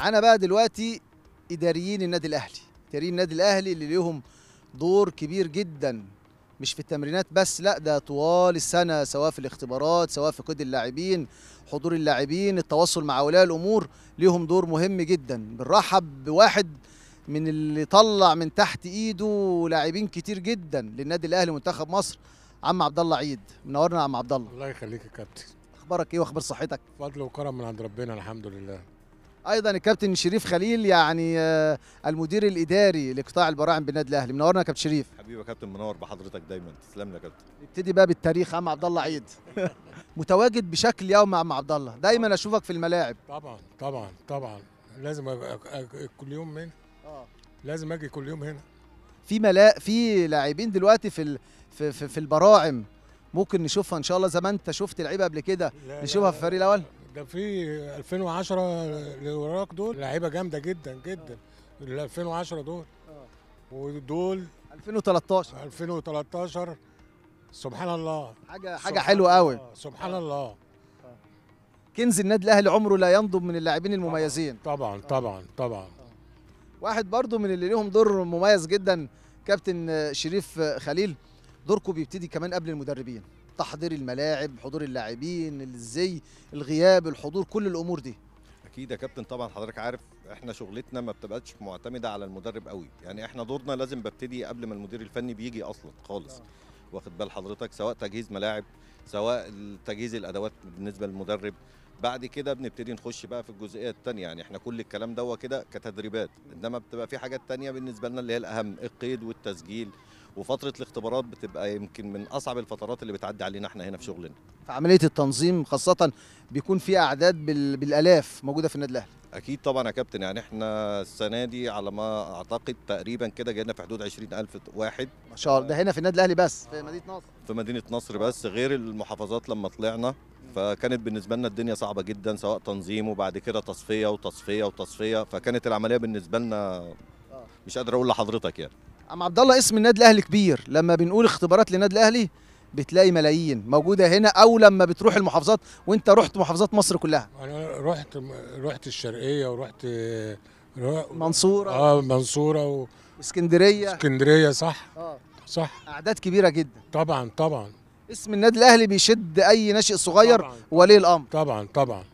معانا بقى دلوقتي اداريين النادي الاهلي اداريين النادي الاهلي اللي ليهم دور كبير جدا مش في التمرينات بس لا ده طوال السنه سواء في الاختبارات سواء في قيد اللاعبين حضور اللاعبين التواصل مع اولياء الامور ليهم دور مهم جدا بنرحب بواحد من اللي طلع من تحت ايده لاعبين كتير جدا للنادي الاهلي منتخب مصر عم عبد الله عيد منورنا يا عم عبد الله الله يخليك يا كابتن اخبارك ايه واخبار صحتك فضل وكرم من عند ربنا الحمد لله ايضا الكابتن شريف خليل يعني آه، المدير الاداري لقطاع البراعم بالنادي الاهلي منورنا يا كابتن شريف حبيبي يا كابتن منور بحضرتك دايما تسلم لي يا كابتن نبتدي بقى بالتاريخ عم عبد الله عيد متواجد بشكل يومي عم عبد الله دايما اشوفك في الملاعب طبعا طبعا طبعا لازم أبقى كل يوم هنا اه لازم اجي كل يوم هنا في ملا في لاعبين دلوقتي في ال... في في, في البراعم ممكن نشوفها ان شاء الله زي ما انت شفت لعيبه قبل كده نشوفها في الفريق الاول ده في 2010 للوراق دول لعيبه جامده جدا جدا ال 2010 دول اه ودول 2013 2013 سبحان الله حاجه حاجه حلوه قوي سبحان آه. الله آه. كنز النادي الاهلي عمره لا ينضب من اللاعبين المميزين طبعا آه. طبعا طبعا واحد برضو من اللي ليهم دور مميز جدا كابتن شريف خليل دوركم بيبتدي كمان قبل المدربين تحضير الملاعب حضور اللاعبين الزي الغياب الحضور كل الامور دي اكيد يا كابتن طبعا حضرتك عارف احنا شغلتنا ما بتبقاش معتمده على المدرب قوي يعني احنا دورنا لازم ببتدي قبل ما المدير الفني بيجي اصلا خالص آه. واخد بال حضرتك سواء تجهيز ملاعب سواء تجهيز الادوات بالنسبه للمدرب بعد كده بنبتدي نخش بقى في الجزئيه الثانيه يعني احنا كل الكلام دوت كده كتدريبات انما بتبقى في حاجات ثانيه بالنسبه لنا اللي هي الاهم القيد والتسجيل وفتره الاختبارات بتبقى يمكن من اصعب الفترات اللي بتعدي علينا احنا هنا في شغلنا فعمليه عمليه التنظيم خاصه بيكون في اعداد بالالاف موجوده في النادي الاهلي اكيد طبعا يا كابتن يعني احنا السنه دي على ما اعتقد تقريبا كده جاينا في حدود 20000 واحد ما شاء الله ده هنا في النادي الاهلي بس في مدينه نصر في مدينه نصر بس غير المحافظات لما طلعنا فكانت بالنسبه لنا الدنيا صعبه جدا سواء تنظيم وبعد كده تصفيه وتصفيه وتصفيه فكانت العمليه بالنسبه لنا آه. مش قادر اقول لحضرتك يعني عم عبد الله اسم النادي الاهلي كبير لما بنقول اختبارات للنادي الاهلي بتلاقي ملايين موجوده هنا او لما بتروح المحافظات وانت رحت محافظات مصر كلها انا رحت رحت الشرقيه ورحت منصوره اه منصوره و... اسكندريه اسكندريه صح اه صح اعداد كبيره جدا طبعا طبعا اسم النادي الاهلي بيشد اي ناشئ صغير ولي الامر طبعا طبعا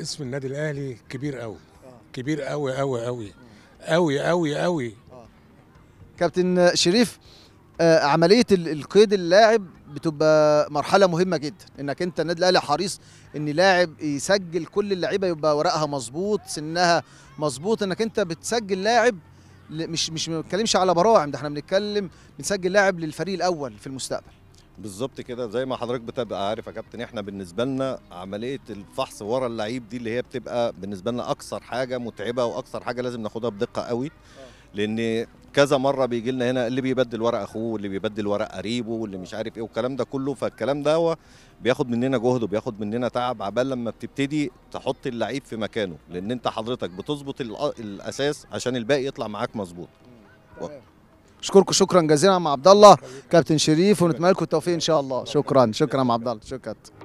اسم النادي الاهلي كبير قوي آه. كبير قوي قوي قوي قوي قوي قوي كابتن شريف آه، عمليه القيد اللاعب بتبقى مرحله مهمه جدا انك انت النادي الاهلي حريص ان لاعب يسجل كل اللعيبه يبقى ورقها مظبوط سنها مظبوط انك انت بتسجل لاعب مش مش بنتكلمش على براعم ده احنا بنتكلم بنسجل لاعب للفريق الاول في المستقبل بالظبط كده زي ما حضرتك بتبقى عارف يا كابتن احنا بالنسبه لنا عمليه الفحص ورا اللعيب دي اللي هي بتبقى بالنسبه لنا اكثر حاجه متعبه واكثر حاجه لازم ناخدها بدقه قوي آه. لان كذا مره بيجي لنا هنا اللي بيبدل ورق اخوه واللي بيبدل ورق قريبه واللي مش عارف ايه والكلام ده كله فالكلام ده هو بياخد مننا جهد وبياخد مننا تعب عبال لما بتبتدي تحط اللعيب في مكانه لان انت حضرتك بتظبط آه، الاساس عشان الباقي يطلع معاك مظبوط اشكركم شكرا جزيلا عم عبد الله كابتن شريف ونتمنى لكم التوفيق ان شاء الله شكرا شكرا مع عبد الله شكرا